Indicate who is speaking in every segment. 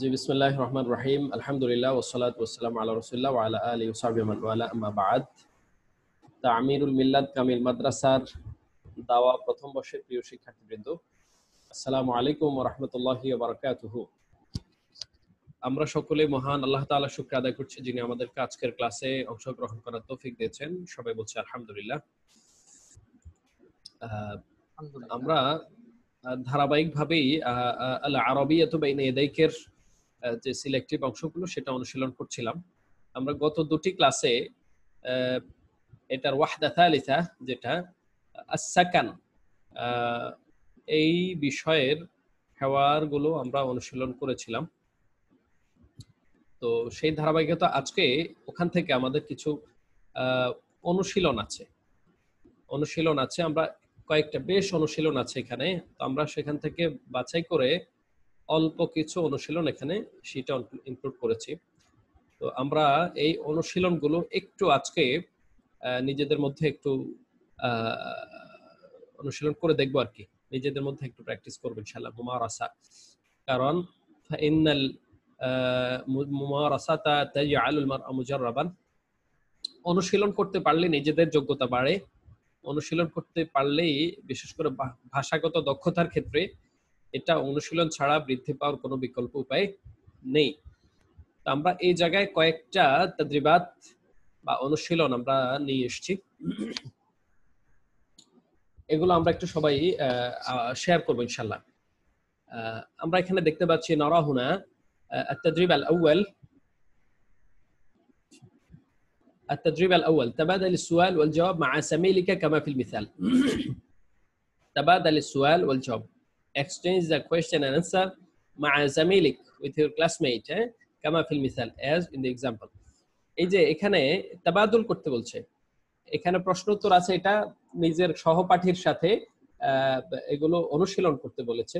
Speaker 1: জি বিসমুল্লাহ রহমান রাহিম আলহামদুলিল্লাহ ওসলাত ওসালাম আল্লাহ রসুল্লাহ আল্লাহ আলী ওসাবিমালা আমাবাদ আমিরুল মিল্লাদ কামিল মাদ্রাসার দাওয়া প্রথম বর্ষের প্রিয় শিক্ষার্থীবৃন্দ আসসালামু আলাইকুম রহমতুল্লাহ বারকাতুহ আমরা সকলে মহান আল্লাহ তালা শুক্র আদায় করছি যিনি আমাদেরকে আজকের ক্লাসে অংশগ্রহণ করার তৌফিক দিয়েছেন সবাই বলছে আলহামদুলিল্লাহ আমরা ধারাবাহিকভাবেই আল্লাহ আরবি এত বাইনে এদাইকের যে সিলেক্টিভ অংশগুলো সেটা অনুশীলন করছিলাম আমরা গত দুটি ক্লাসে এটার ওয়াহদা থালিথা যেটা আসাকান এই বিষয়ের হেওয়ারগুলো আমরা অনুশীলন করেছিলাম তো সেই ধারাবাহিকতা আজকে ওখান থেকে আমাদের কিছু অনুশীলন আছে অনুশীলন আছে আমরা কয়েকটা বেশ অনুশীলন আছে এখানে তো আমরা সেখান থেকে বাছাই করে অল্প কিছু অনুশীলন এখানে সেটা ইনক্লুড করেছি তো আমরা এই অনুশীলনগুলো একটু আজকে নিজেদের মধ্যে একটু অনুশীলন করে দেখবো আর কি নিজেদের মধ্যে একটু প্র্যাকটিস করবো ইনশাল্লাহ আসা কারণ ইন্নাল মুমারাসাতা তাজআলুল মারআ রাবান অনুশীলন করতে পারলে নিজেদের যোগ্যতা বাড়ে অনুশীলন করতে পারলেই বিশেষ করে ভাষাগত দক্ষতার ক্ষেত্রে এটা অনুশীলন ছাড়া বৃদ্ধি পাওয়ার কোনো বিকল্প উপায় নেই তো আমরা এই জায়গায় কয়েকটা তদ্রিবাদ বা অনুশীলন আমরা নিয়ে এসছি এগুলো আমরা একটু সবাই শেয়ার করবো ইনশাল্লাহ আমরা এখানে দেখতে পাচ্ছি নরাহুনা التدريب الأول التدريب الأول تبادل السؤال والجواب مع زميلك كما في المثال تبادل السؤال والجواب exchange the question and answer مع زميلك with your classmate eh? كما في المثال as in the example এই যে এখানে তাবাদুল করতে বলছে এখানে প্রশ্ন উত্তর আছে এটা নিজের সহপাঠীর সাথে এগুলো অনুশীলন করতে বলেছে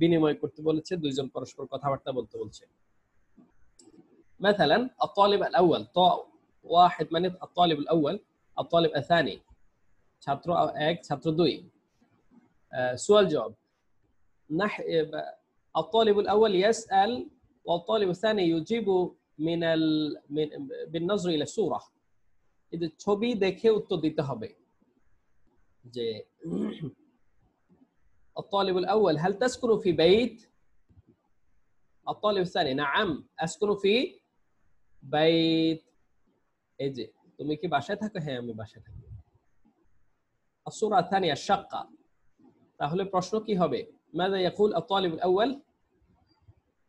Speaker 1: বিনিময় করতে বলেছে দুইজন পরস্পর কথাবার্তা বলতে বলছে مثلا الطالب الاول ط واحد من الطالب الاول الطالب الثاني ছাত্র এক ছাত্র দুই সুয়াল জবাব نح... الطالب الاول يسال والطالب الثاني يجيب من ال... من... بالنظر الى الصوره اذا ছবি দেখে উত্তর দিতে হবে যে الطالب الاول هل تسكن في بيت الطالب الثاني نعم اسكن في بيت اجي যে তুমি কি বাসায় থাকো হ্যাঁ আমি বাসায় থাকি الصوره الثانيه الشقه তাহলে প্রশ্ন কি হবে ماذا يقول الطالب الأول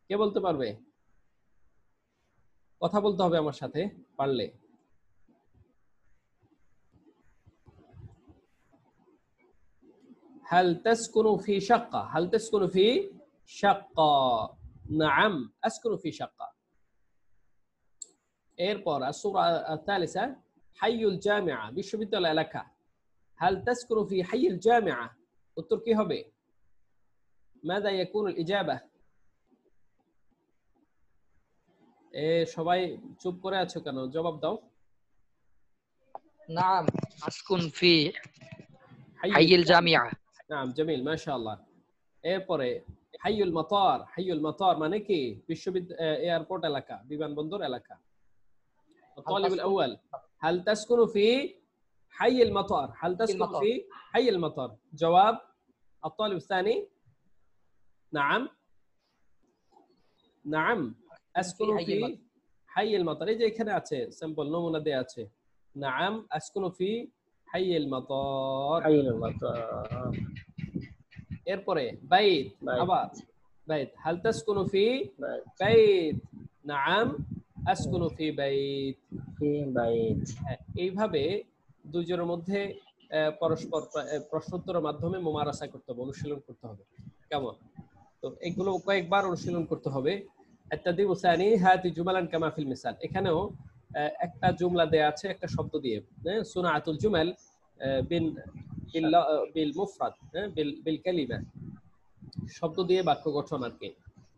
Speaker 1: কে বলতে পারবে কথা বলতে হবে আমার সাথে পারলে هل تسكن في شقة هل تسكن في شقة نعم أسكن في شقة এরপর الصورة الثالثة حي الجامعة বিশ্ববিদ্যালয় لك هل تسكن في حي الجامعة উত্তর কি হবে ماذا يكون الإجابة؟ إيه شباي شوف كورة شكرا جواب داو نعم أسكن في حي حي الجامعة نعم جميل ما شاء الله إيه بوري حي المطار حي المطار ما نكي মানে কি إيربورت এয়ারপোর্ট بيبان بندور এলাকা
Speaker 2: الطالب الأول
Speaker 1: هل تسكن في حي المطار هل تسكن في حي المطار جواب الطالب الثاني نعم نعم أسكن في حي المطار এই যে এখানে سمبل স্যাম্পল دي দেয়া نعم أسكن في حي المطار حي المطر এরপরে বাইত بيت বাইত হাল তাসকুনু ফি বাইত নাম আসকুনু ফি বাইত ফি বাইত এইভাবে দুজনের মধ্যে পরস্পর প্রশ্নোত্তরের মাধ্যমে মোমারাসা করতে হবে অনুশীলন করতে হবে কেমন তো এগুলো কয়েকবার অনুশীলন করতে হবে আত্তাদিব সানি হাতি জুমালান কামা ফিল মিসাল এখানেও একটা জুমলা দেয়া আছে একটা শব্দ দিয়ে হ্যাঁ আতুল জুমাল বিল বিল মুফরাদ হ্যাঁ বিল বিল কালিমা শব্দ দিয়ে বাক্য গঠন আর কি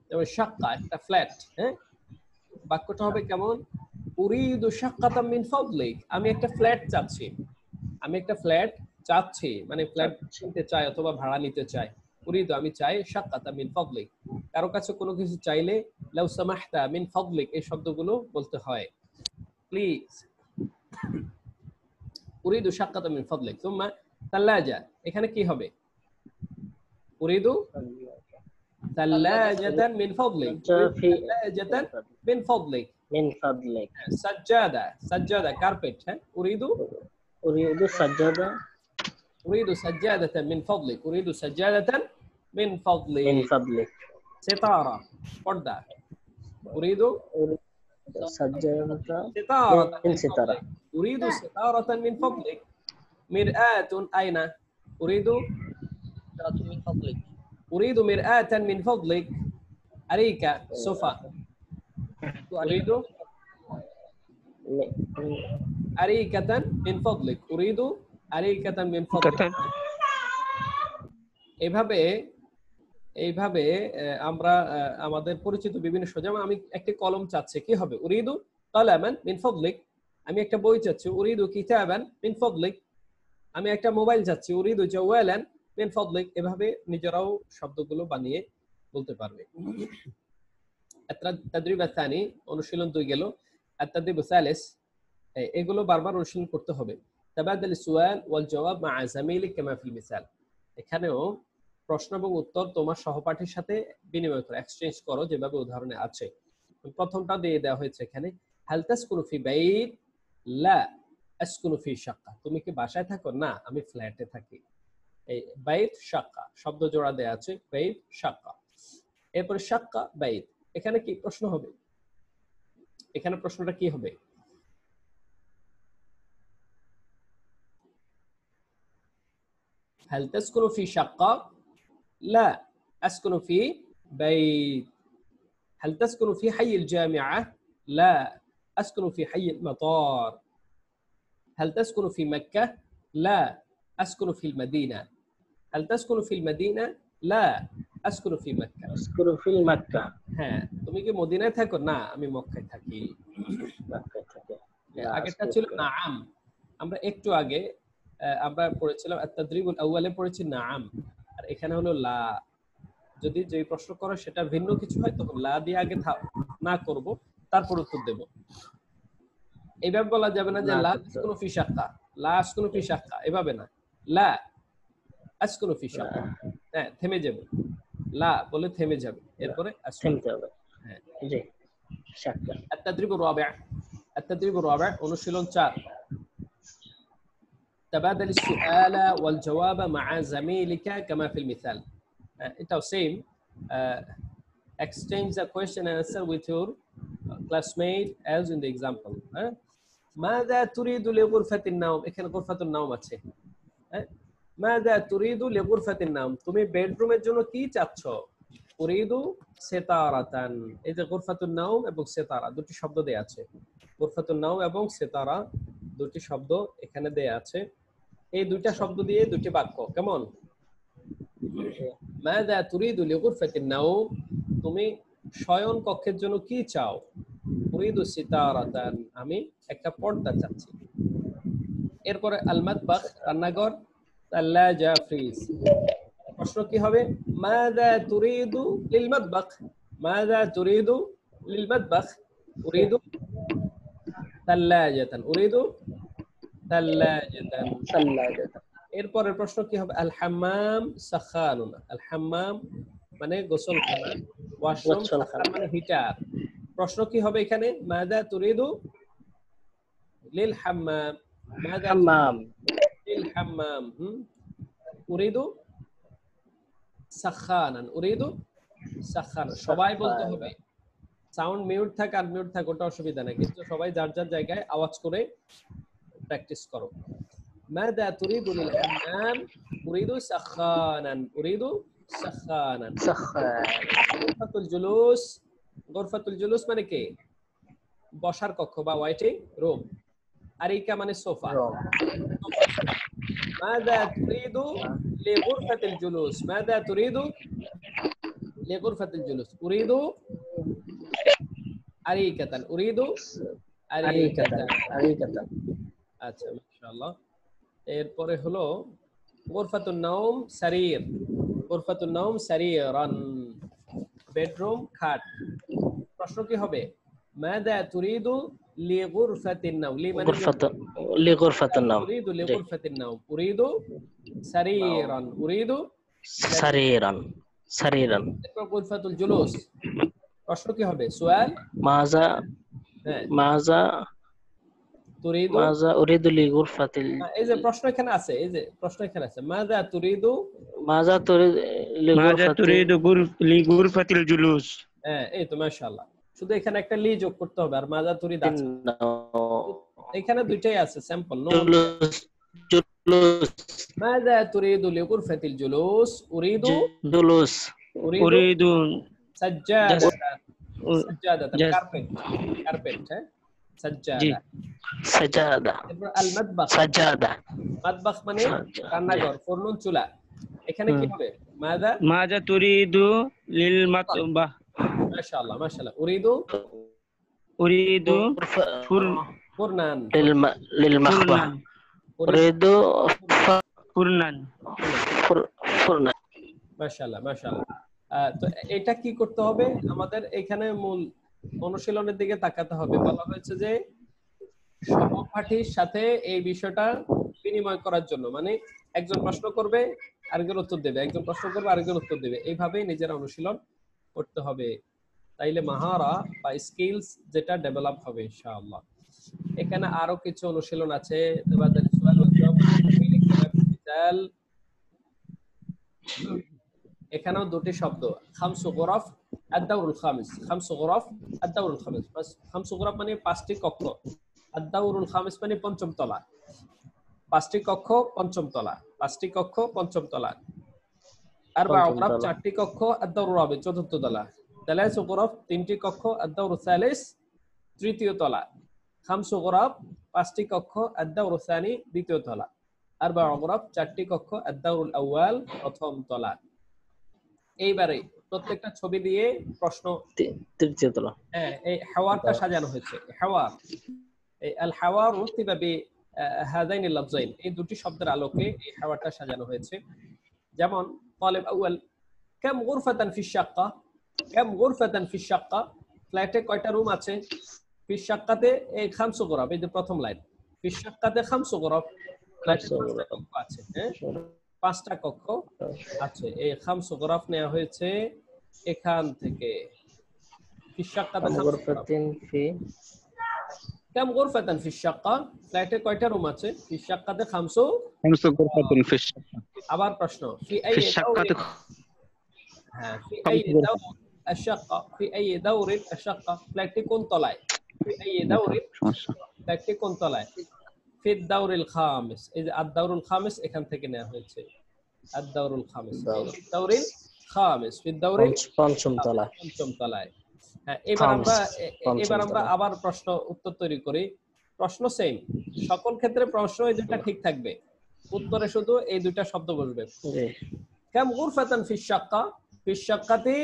Speaker 1: যেমন শাক্কা একটা ফ্ল্যাট হ্যাঁ বাক্যটা হবে কেমন উরিদু শাক্কাতাম মিন ফাদলিক আমি একটা ফ্ল্যাট চাচ্ছি আমি একটা ফ্ল্যাট চাচ্ছি মানে ফ্ল্যাট কিনতে চাই অথবা ভাড়া নিতে চাই উরিদু আমি চাই সাক্কাতা মিন কারো কাছে কোনো কিছু চাইলে মিন এই শব্দগুলো বলতে হয় প্লিজ উরিদু সাক্কাতা মিন ফদলিক তুম্মা তাল্লাজা এখানে কি হবে উরিদু তাল্লাজাতান মিন ফদলিক তাল্লাজাতান মিন ফদলিক মিন ফদলিক সাজ্জাদা সাজ্জাদা কার্পেট হ্যাঁ উরিদু উরিদু সাজ্জাদা أريد سجادة من فضلك من فضلك من فضلك ستارة خدها أريد ستارة من ستارة أريد ستارة من فضلك مرآة أين أريد من فضلك أريد مرآة من فضلك أريك سوفا أريد أريكة من فضلك أريد أريكة من فضلك এভাবে এইভাবে আমরা আমাদের পরিচিত বিভিন্ন বিষয় যেমন আমি একটি কলম চাচ্ছি কি হবে উরিদু কলামান মিন ফাদলিক আমি একটা বই চাচ্ছি উরিদু কিতাবান মিন ফাদলিক আমি একটা মোবাইল চাচ্ছি উরিদু জাওয়ালান মিন ফাদলিক এভাবে নিজেরাও শব্দগুলো বানিয়ে বলতে পারবে তাদরিব আসানি অনুশীলন দুই গেল আত্তাদিব এগুলো বারবার অনুশীলন করতে হবে তাবাদাল সুয়াল ওয়াল জবাব মা কামা ফিল মিসাল এখানেও প্রশ্ন এবং উত্তর তোমার সহপাঠীর সাথে বিনিময় করো এক্সচেঞ্জ করো যেভাবে উদাহরণে আছে প্রথমটা দিয়ে দেওয়া হয়েছে এখানে হেলতাস কোনো ফি বাইর লা আসকুনু ফি শাক্কা তুমি কি বাসায় থাকো না আমি ফ্ল্যাটে থাকি এই বাইত শাক্কা শব্দ জোড়া দেয়া আছে বাইত শাক্কা এরপরে শাক্কা বাইত এখানে কি প্রশ্ন হবে এখানে প্রশ্নটা কি হবে هل تسكن في لا أسكن في بيت هل تسكن في حي الجامعة؟ لا أسكن في حي المطار هل تسكن في مكة؟ لا أسكن في المدينة هل تسكن في المدينة؟ لا أسكن في مكة أسكن في المكة হ্যাঁ তুমি কি মদিনায় থাকো না আমি মক্কায় থাকি মক্কায় থাকি আগেরটা ছিল নাম আমরা একটু আগে আমরা بوريتش আত আত-তাদরিবুল আউয়ালে পড়েছি নাম আর এখানে হলো লা যদি যে প্রশ্ন করো সেটা ভিন্ন কিছু হয় তখন লা দিয়ে আগে না করব তারপর উত্তর দেব এইভাবে বলা যাবে না যে লা কোনো ফি শাখা লা কোনো ফি শাখা এভাবে না লা আজ কোনো ফি শাখা হ্যাঁ থেমে যাব লা বলে থেমে যাবে এরপরে থেমে হবে হ্যাঁ জি শাখা আত্তাদ্রিব রাবিআ আত্তাদ্রিব রাবি অনুশীলন 4 تبادل السؤال والجواب مع زميلك كما في المثال It's the same. exchange the question and answer with your classmate as in the example ماذا تريد لغرفة النوم এখানে غرفة النوم আছে ماذا تريد لغرفة النوم তুমি বেডরুমের জন্য কি চাচ্ছ أريد ستارة এই যে غرفة النوم এবং সেতারা দুটি শব্দ দেয়া আছে غرفة النوم এবং সেতারা দুটি শব্দ এখানে দেয়া আছে এই দুইটা শব্দ দিয়ে দুটি বাক্য কেমন মাদা তুরিদু লিগুরফাতিন নাওম তুমি শয়ন কক্ষের জন্য কি চাও তুরিদু সিতারাতান আমি একটা পর্দা চাচ্ছি এরপরে আল মাদবাখ রান্নাঘর তাল্লাজা ফ্রিজ প্রশ্ন কি হবে মাদা তুরিদু লিল মাদবাখ মাদা তুরিদু লিল মাদবাখ উরিদু তাল্লাজাতান উরিদু এরপরের প্রশ্ন কি হবে আল হাম্মাম আল হাম্মাম মানে গোসলখানা ওয়াশরুম মানে হিটার প্রশ্ন কি হবে এখানে মাদা তুরিদু লিল হাম্মাম মাদা হাম্মাম লিল হাম্মাম উরিদু সাখানান উরিদু সাখান সবাই বলতে হবে সাউন্ড মিউট থাক আর মিউট থাক ওটা অসুবিধা না কিন্তু সবাই যার যার জায়গায় আওয়াজ করে प्रैक्टिस كرو ماذا تريد للحمام؟ أريد سخانا أريد سخانا سخان غرفة الجلوس غرفة الجلوس মানে কি বসার কক্ষ বা ওয়েটিং রুম আর আরিকা মানে সোফা ماذا تريد لغرفة الجلوس ماذا تريد لغرفة الجلوس أريد أريكة أريد أريكة أريكة আচ্ছা মাশাআল্লাহ এরপরে হলো গোরফাতুন নাওম সারির গোরফাতুন নাওম সারিরান বেডরুম খাট প্রশ্ন কি হবে মাদা তুরিদু লিগুরফাতিন নাওম মানে লিগুরফাতুন নাওম তুরিদু লিগুরফাতিন নাওম উরিদু সারিরান উরিদু সারিরান সারিরান এরপর গোরফাতুল জুলুস প্রশ্ন কি হবে সুয়াল মাযা হ্যাঁ। মাযা তুরিদু উরিদু লি গুরফাতিল এই যে প্রশ্ন এখানে আছে এই যে প্রশ্ন এখানে আছে মাজা তুরিদু মাজা তুরিদু তুরিদু লি গুরফাতিল জুলুস হ্যাঁ এই তো মাশাআল্লাহ শুধু এখানে একটা লি যোগ করতে হবে আর মাজা তুরিদু আছে এখানে দুইটাই আছে স্যাম্পল নো জুলুস তুরিদু লি গুরফাতিল জুলুস উরিদু জুলুস উরিদু সাজ্জাদা সাজ্জাদা কার্পেট কার্পেট হ্যাঁ এটা কি করতে হবে আমাদের এখানে মূল অনুশীলনের দিকে তাকাতে হবে বলা হয়েছে যে সহপাঠীর সাথে এই বিষয়টা বিনিময় করার জন্য মানে একজন প্রশ্ন করবে আরেকজন উত্তর দেবে একজন প্রশ্ন করবে আরেকজন উত্তর দেবে এইভাবেই নিজের অনুশীলন করতে হবে তাইলে মাহারা বা স্কিলস যেটা ডেভেলপ হবে ইনশাআল্লাহ এখানে আরো কিছু অনুশীলন আছে এখানেও দুটি শব্দ খামসু গোরফ الدور الخامس خمس غرف الدور الخامس بس خمس غرف মানে পাঁচটি কক্ষ الدور الخامس মানে পঞ্চম তলা পাঁচটি কক্ষ পঞ্চম তলা পাঁচটি কক্ষ পঞ্চম তলা أربع غرف চারটি কক্ষ الدور الرابع চতুর্থ তলা ثلاث غرف তিনটি কক্ষ الدور الثالث তৃতীয় তলা খামসু গরাব পাঁচটি কক্ষ আদাউর সানি দ্বিতীয় তলা আর বা অগরাব চারটি কক্ষ আদাউল আউয়াল প্রথম তলা এইবারে প্রত্যেকটা ছবি দিয়ে প্রশ্ন তৃতীয় তলা হ্যাঁ এই হাওয়ারটা আচ্ছা। সাজানো হয়েছে হাওয়ার এই আল হাওয়ার রুতিবা হাজাইন লাফজাইন এই দুটি শব্দের আলোকে এই হাওয়ারটা সাজানো হয়েছে যেমন طالب আউয়াল কাম গুরফাতান ফি শাক্কা কাম গুরফাতান ফি শাক্কা ফ্ল্যাটে কয়টা রুম আছে ফি শাক্কাতে এই খামসু গরাব এই যে প্রথম লাইন ফি শাক্কাতে খামসু গরাব ফ্ল্যাটে আছে হ্যাঁ পাঁচটা কক্ষ আছে এই খামসোগ্রাফ নেওয়া হয়েছে এখান থেকে আবার প্রশ্ন হ্যাঁ, কোন তলায় কোন তলায় ফিদ দাউরুল খামিস এই যে আদ-দাউরুল খামিস এখান থেকে নেওয়া হয়েছে আদ-দাউরুল খামিস দাউরুল খামিস ফিদ দাউরুল পঞ্চম তলায় পঞ্চম তলায় হ্যাঁ এবার আমরা এবার আমরা আবার প্রশ্ন উত্তর তৈরি করি প্রশ্ন সেম সকল ক্ষেত্রে প্রশ্ন এই দুটা ঠিক থাকবে উত্তরে শুধু এই দুটো শব্দ বসবে কাম গুরফাতান ফি শাক্কা ফি শাক্কাতি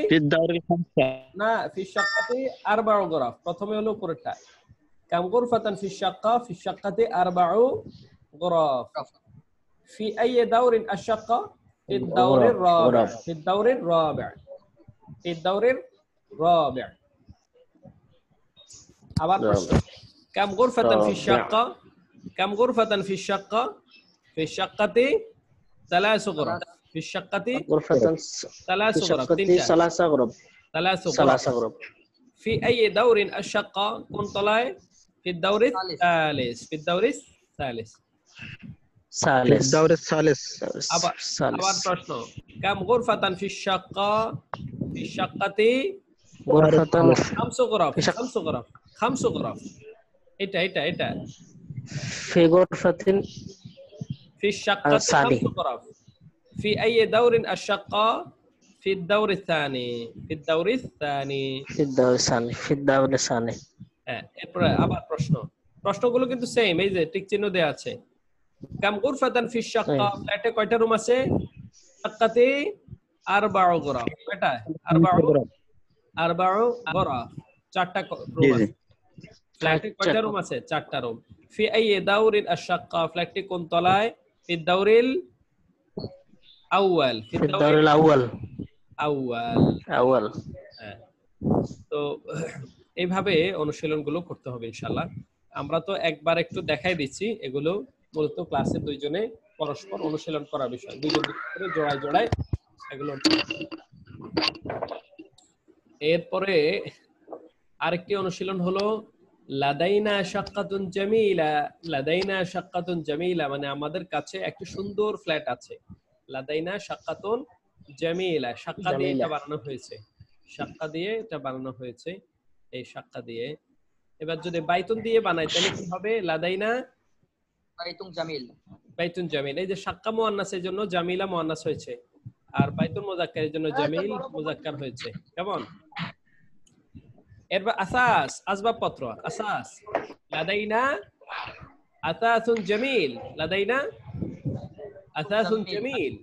Speaker 1: না ফি শাক্কাতি আরবাউ গরাফ প্রথমে হলো উপরেরটা كم غرفة في الشقة؟ في الشقة أربع غرف في أي دور الشقة؟ في الدور الرابع في الدور الرابع في الدور الرابع كم غرفة في آه، نعم. الشقة؟ كم غرفة في الشقة؟ في الشقة ثلاث غرف في الشقة غرفة ثلاث غرف ثلاث غرف ثلاث غرف في أي دور الشقة؟ كنت لاي في الدوري الثالث في الدوري الثالث ثالث الدوري الثالث ثالث كم غرفة في الشقة في الشقة غرفة خمس غرف خمس غرف خمس غرف إتا إتا ايتا في غرفة في الشقة خمس غرف في أي دور الشقة في الدور الثاني في الدور الثاني في الدور الثاني في الدور الثاني হ্যাঁ এরপরে আবার প্রশ্ন প্রশ্নগুলো কিন্তু সেম এই যে টিক চিহ্ন দেওয়া আছে কাম গুরফাতান ফিস শাক্কা ফ্ল্যাটে কয়টা রুম আছে শাক্কাতে আরবাউ গরাফ কয়টা আরবাউ আরবাউ গরাফ চারটা রুম আছে ফ্ল্যাটে কয়টা রুম আছে চারটা রুম ফি আই দাউরিল আশাক্কা ফ্ল্যাটটি কোন তলায় ফি দাউরিল আউয়াল ফি দাউরিল আউয়াল আউয়াল আউয়াল হ্যাঁ। তো এইভাবে অনুশীলনগুলো করতে হবে ইনশাল্লাহ আমরা তো একবার একটু দেখাই দিচ্ছি এগুলো মূলত ক্লাসে দুইজনে পরস্পর অনুশীলন করা বিষয় দুইজন জোড়ায় জোড়ায় এগুলো এরপরে আরেকটি অনুশীলন হলো লাদাইনা শাক্কাতুন জামিলা লাদাইনা শাক্কাতুন জামিলা মানে আমাদের কাছে একটি সুন্দর ফ্ল্যাট আছে লাদাইনা শাক্কাতুন জামিলা শাক্কা দিয়ে এটা বানানো হয়েছে শাক্কা দিয়ে এটা বানানো হয়েছে এই শাক্কা দিয়ে এবার যদি বাইতুন দিয়ে বানাই তাহলে কি হবে লাদাইনা বাইতুন জামিল বাইতুন জামিল এই যে শাক্কা মুয়ান্নাসের জন্য জামিলা মুয়ান্নাস হয়েছে আর বাইতুন মুজাক্কারের জন্য হ্যাঁ, জামিল মুজাক্কার হয়েছে কেমন এরপর আসাস আসবাবপত্র আসাস লাদাইনা আসাসুন জামিল লাদাইনা আসাসুন জামিল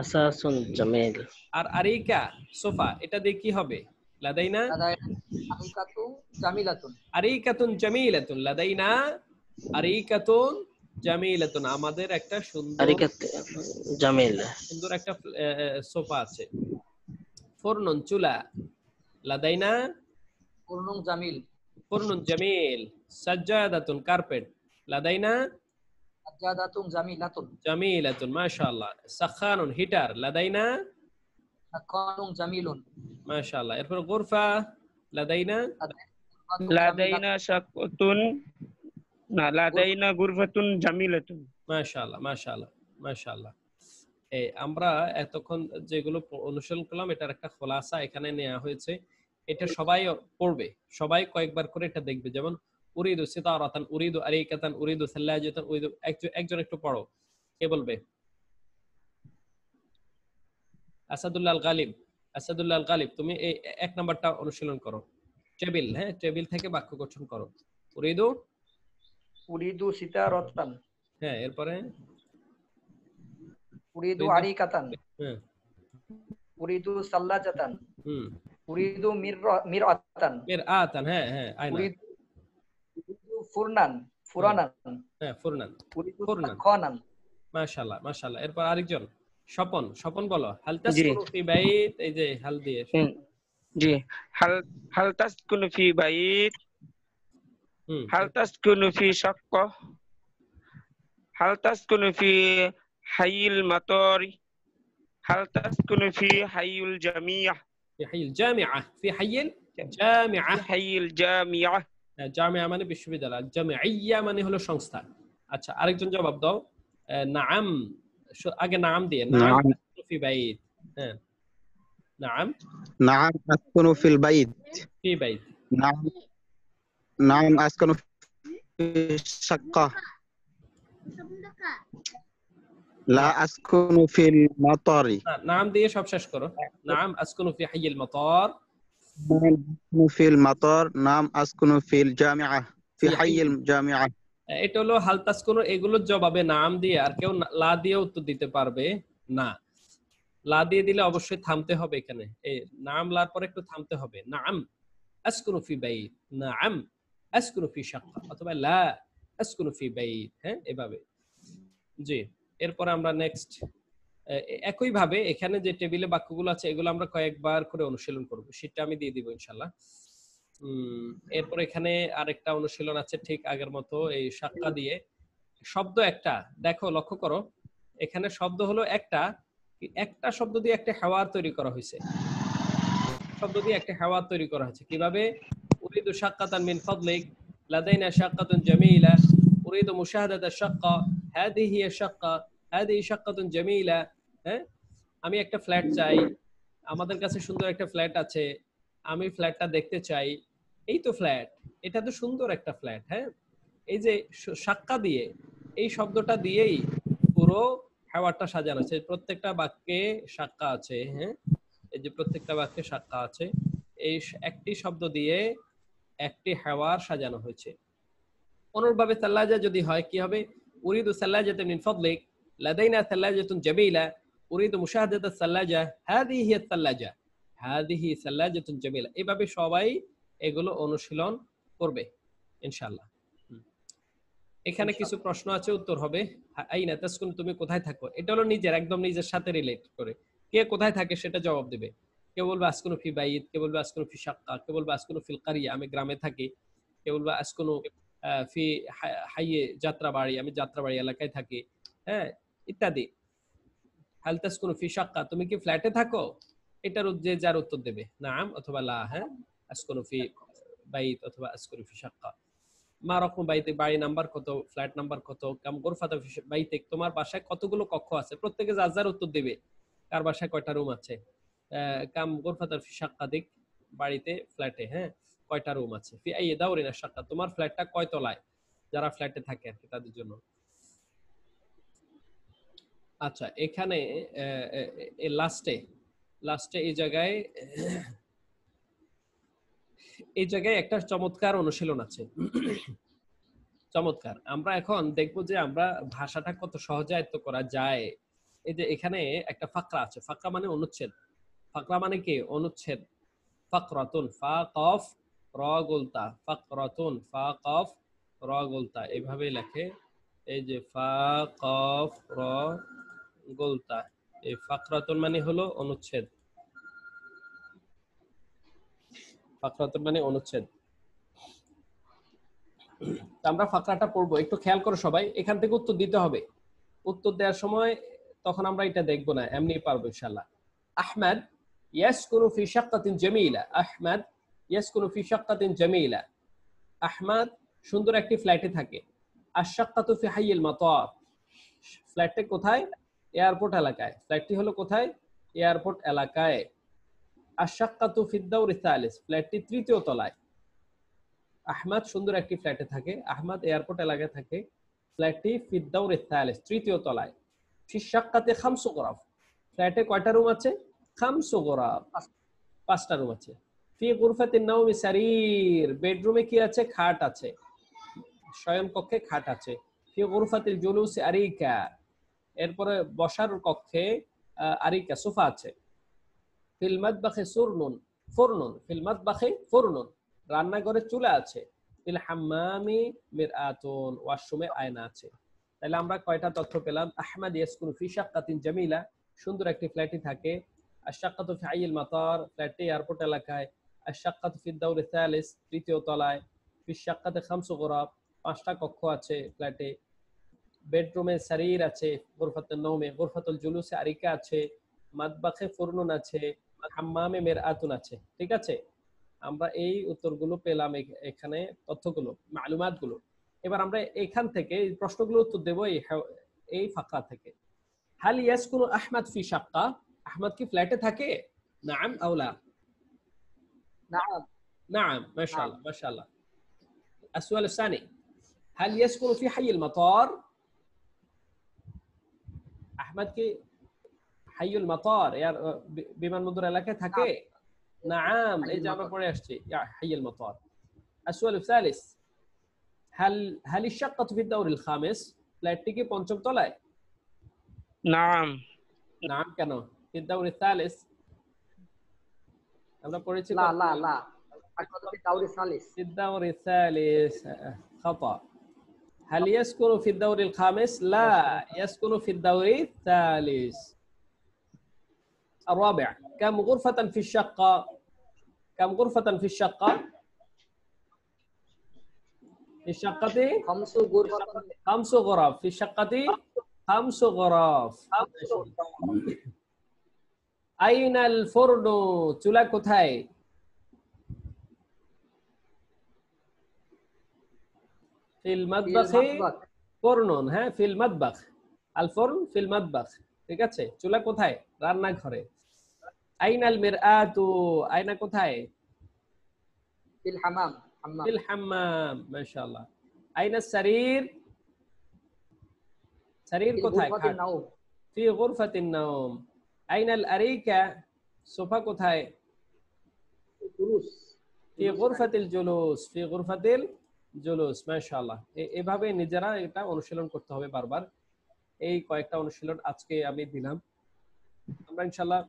Speaker 1: আসাসুন জামিল আর আরিকা সোফা এটা দিয়ে কি হবে লাদাইনা আরিকাতুন জামিলাতুন লাদাইনা আরিকাতুন জামিলাতুন আমাদের একটা সুন্দর জামিলা সুন্দর একটা সোফা আছে চুলা লাদাইনা জামিল জামিল সাজ্জাদাতুন কার্পেট লাদাইনা সাজ্জাদাতুন জামিলাতুন জামিলাতুন মাশাআল্লাহ সাখানুন হিটার লাদাইনা সাখানুন জামিলুন মাশাআল্লাহ এরপর গোরফা লাদাইনা লাদাইনা না লাদাইনা গুরফাতুন জামিলাতুন মাশাআল্লাহ মাশাআল্লাহ মাশাআল্লাহ এই আমরা এতক্ষণ যেগুলো অনুশীলন করলাম এটার একটা খোলাসা এখানে নেওয়া হয়েছে এটা সবাই পড়বে সবাই কয়েকবার করে এটা দেখবে যেমন উরিদু সিতারাতান উরিদু আরিকাতান উরিদু সাল্লাজাতান উরিদু একজন একটু পড়ো কে বলবে আসাদুল্লাহ গালিব আসাদুল্লাহ গালিব তুমি এই এক নাম্বারটা অনুশীলন করো টেবিল হ্যাঁ টেবিল থেকে বাক্য গঠন করো উরিদু উরিদু সিতা রতান হ্যাঁ এরপরে উরিদু আরিকাতান হ্যাঁ উরিদু সাল্লাজাতান হুম উরিদু মির আতান মির আতান হ্যাঁ হ্যাঁ আইনা উরিদু ফুরনান ফুরানান হ্যাঁ ফুরনান উরিদু খানান মাশাআল্লাহ মাশাআল্লাহ এরপর আরেকজন স্বপন স্বপন বলো হাল তাসকুনু বাইত এই যে হাল দিয়ে জি হাল বাইত হাইল মাতারি হাইল জামিয়া হাইল জামিআ ফি হাইল জামিআ হাইল জামিআ হ্যাঁ, জামিয়া মানে বিশ্ববিদ্যালয় জামিয়া মানে হলো সংস্থা আচ্ছা আরেকজন জবাব দাও নাম شو أجا نعم دي آه. نعم, نعم. في بيت نعم نعم أسكن في البيت في بيت نعم نعم أسكن في الشقة لا نعم. أسكن في المطار آه، نعم دي إيش بششكره نعم أسكن في حي المطار نعم أسكن في المطار نعم أسكن في الجامعة في حي الجامعة এটা হলো হালতাস কোন এগুলোর জবাবে নাম দিয়ে আর কেউ লা দিয়ে উত্তর দিতে পারবে না লা দিয়ে দিলে অবশ্যই থামতে হবে এখানে এই নাম লার পরে একটু থামতে হবে নাম আসকুনু ফি বাইত নাম আসকুনু ফি শাক্কা অথবা লা আসকুনু ফি বাইত হ্যাঁ এভাবে জি এরপর আমরা নেক্সট একই ভাবে এখানে যে টেবিলে বাক্যগুলো আছে এগুলো আমরা কয়েকবার করে অনুশীলন করব সেটা আমি দিয়ে দিব ইনশাআল্লাহ এরপর এখানে আরেকটা অনুশীলন আছে ঠিক আগের মতো এই সাক্কা দিয়ে শব্দ একটা দেখো লক্ষ্য করো এখানে শব্দ হলো একটা একটা শব্দ দিয়ে একটা হেওয়ার তৈরি করা হয়েছে শব্দ দিয়ে একটা হেওয়ার তৈরি করা হয়েছে কিভাবে উরিদু শাক্কাতান মিন ফাদলিক লাদাইনা শাক্কাতুন জামিলা উরিদু মুশাহাদাত শাক্কা হাদিহি শাক্কা হাদিহি শাক্কাতুন জামিলা হ্যাঁ আমি একটা ফ্ল্যাট চাই আমাদের কাছে সুন্দর একটা ফ্ল্যাট আছে আমি ফ্ল্যাটটা দেখতে চাই এই তো ফ্ল্যাট এটা তো সুন্দর একটা ফ্ল্যাট হ্যাঁ এই যে সাক্কা দিয়ে এই শব্দটা দিয়েই পুরো হাওয়ারটা সাজানো আছে প্রত্যেকটা বাক্যে সাক্কা আছে হ্যাঁ এই যে প্রত্যেকটা বাক্যে সাক্কা আছে এই একটি শব্দ দিয়ে একটি হাওয়ার সাজানো হয়েছে অনুরূপভাবে সাল্লাজা যদি হয় কি হবে উরিদু সাল্লাজা মিন ফদলিক লাদাইনা সাল্লাজাতুন জামিলা উরিদু মুশাহাদাত সাল্লাজা হাদিহি সাল্লাজা হাদিহি সাল্লাজাতুন জামিলা এভাবে সবাই এগুলো অনুশীলন করবে ইনশাল্লাহ এখানে কিছু প্রশ্ন আছে উত্তর হবে আইনা তাসকুন তুমি কোথায় থাকো এটা হলো নিজের একদম নিজের সাথে রিলেট করে কে কোথায় থাকে সেটা জবাব দেবে কে বলবে আসকনু ফি বাইদ কে বলবে আসকনু ফি শাক্কা কে বলবে আসকনু ফিল কারিয়া আমি গ্রামে থাকি কে বলবে আসকনু ফি হাইয়ে যাত্রা বাড়ি আমি যাত্রা বাড়ি এলাকায় থাকি হ্যাঁ ইত্যাদি হাল কোনো ফি শাক্কা তুমি কি ফ্ল্যাটে থাকো এটার যে যার উত্তর দেবে নাম অথবা লা হ্যাঁ আসকুনু ফি বাইত অথবা আসকুনু ফি শাক্কা মা রকম বাইতে বাড়ি নাম্বার কত ফ্ল্যাট নাম্বার কত কাম গোরফাতা বাইতে তোমার বাসায় কতগুলো কক্ষ আছে প্রত্যেকে যার যার উত্তর দেবে কার বাসায় কয়টা রুম আছে কাম গোরফাতার ফি শাক্কা দিক বাড়িতে ফ্ল্যাটে হ্যাঁ কয়টা রুম আছে ফি আই দাউরিনা শাক্কা তোমার ফ্ল্যাটটা কয় তলায় যারা ফ্ল্যাটে থাকে আর কি তাদের জন্য আচ্ছা এখানে লাস্টে লাস্টে এই জায়গায় এই জায়গায় একটা চমৎকার অনুশীলন আছে চমৎকার আমরা এখন দেখব যে আমরা ভাষাটা কত সহজে আয়ত্ত করা যায় এই যে এখানে একটা ফাকরা আছে ফাকরা মানে অনুচ্ছেদ ফাকরা মানে কি অনুচ্ছেদ ফাকরাতুন ফা অফ র গোলতা ফাকরাতুন ফা কফ র গোলতা এভাবে লেখে এই যে ফা কফ র গোলতা এই ফাকরাতুন মানে হলো অনুচ্ছেদ ফাকরাতের মানে অনুচ্ছেদ আমরা ফাকরাটা পড়বো একটু খেয়াল করো সবাই এখান থেকে উত্তর দিতে হবে উত্তর দেওয়ার সময় তখন আমরা এটা দেখবো না এমনি পারবো ইনশাল্লাহ আহমেদ ইয়াস ইয়াসকুনু ফি শাক্কাতিন জামিলা আহমেদ ইয়াস ইয়াসকুনু ফি শাক্কাতিন জামিলা আহমদ সুন্দর একটি ফ্ল্যাটে থাকে আশাক্কাতু ফি হাইয়িল মাতার ফ্ল্যাটটি কোথায় এয়ারপোর্ট এলাকায় ফ্ল্যাটটি হলো কোথায় এয়ারপোর্ট এলাকায় আশাক্কাতু ফিদ্দাউর ইসালিস ফ্ল্যাটটি তৃতীয় তলায় আহমাদ সুন্দর একটি ফ্ল্যাটে থাকে আহমাদ এয়ারপোর্ট এলাকায় থাকে ফ্ল্যাটটি ফিদ্দাউর ইসালিস তৃতীয় তলায় ফিসাক্কাতে খামসু গরাফ ফ্ল্যাটে কয়টা রুম আছে খামসু গরাফ পাঁচটা রুম আছে ফি গুরফাতিন নাওমি সারির বেডরুমে কি আছে খাট আছে শয়ন কক্ষে খাট আছে ফি গুরফাতিল জুলুস আরিকা এরপরে বসার কক্ষে আরিকা সোফা আছে ফিলমাদ বাখে সুরনুন ফোরনুন ফিলমাদ বাখে ফোরনুন রান্নাঘরে চুলা আছে ফিল হাম্মামি মির আতুন ওয়াশরুমে আয়না আছে তাহলে আমরা কয়টা তথ্য পেলাম আহমদ ইয়াসকুন ফি শাক্কাতিন জামিলা সুন্দর একটি ফ্ল্যাটে থাকে আশাক্কাতু ফি আইল মাতার ফ্ল্যাটটি এয়ারপোর্ট এলাকায় আশাক্কাতু ফি দাউর সালিস তৃতীয় তলায় ফি শাক্কাতে খামসু গোরাব পাঁচটা কক্ষ আছে ফ্ল্যাটে বেডরুমে সারির আছে গোরফাতুল নৌমে গোরফাতুল জুলুসে আরিকা আছে মাদবাখে ফুরনুন আছে হাম্মামে মের আছে ঠিক আছে আমরা এই উত্তরগুলো পেলাম এখানে তথ্যগুলো মালুমাতগুলো এবার আমরা এখান থেকে প্রশ্নগুলো উত্তর দেবো এই এই ফাঁকা থেকে হাল ইয়াস কোন আহমদ ফি শাক্কা আহমদ কি ফ্ল্যাটে থাকে নাম আওলা নাম নাম মাশাআল্লাহ মাশাআল্লাহ السؤال الثاني هل يسكن في حي المطار احمد كي حي المطار بما বিমানবন্দর لك থাকে نعم এই যে আমরা পড়ে আসছি السؤال الثالث هل هل الشقة في الدور الخامس لا কি পঞ্চম طلع نعم نعم كانوا في الدور الثالث لا لا لا في الدور الثالث في الدور الثالث خطأ هل يسكن في الدور الخامس لا يسكن في الدور الثالث الرابع كم غرفة في الشقة؟ كم غرفة في الشقة؟ في الشقة خمس غرف خمس غرف في الشقة خمس غرف أين الفرن؟ চুলা কোথায়? في المطبخ فرن ها في المطبخ الفرن في المطبخ ঠিক আছে চুলা কোথায় রান্নাঘরে আইনাল মিরআতু আয়না কোথায় আইনা সারির সারির কোথায় ফি গুরফাতিন নাওম আইনাল আরিকা সোফা কোথায়
Speaker 2: ফি গুরফাতিল
Speaker 1: জুলুস ফি গুরফাতিল জুলুস এভাবে নিজেরা এটা অনুশীলন করতে হবে বারবার এই কয়েকটা অনুশীলন আজকে আমি দিলাম আমরা ইনশাল্লাহ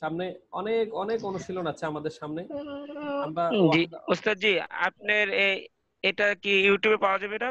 Speaker 1: সামনে অনেক অনেক অনুশীলন আছে আমাদের সামনে আমরা জি ওস্তাদ জি আপনার এটা কি ইউটিউবে পাওয়া যাবে এটা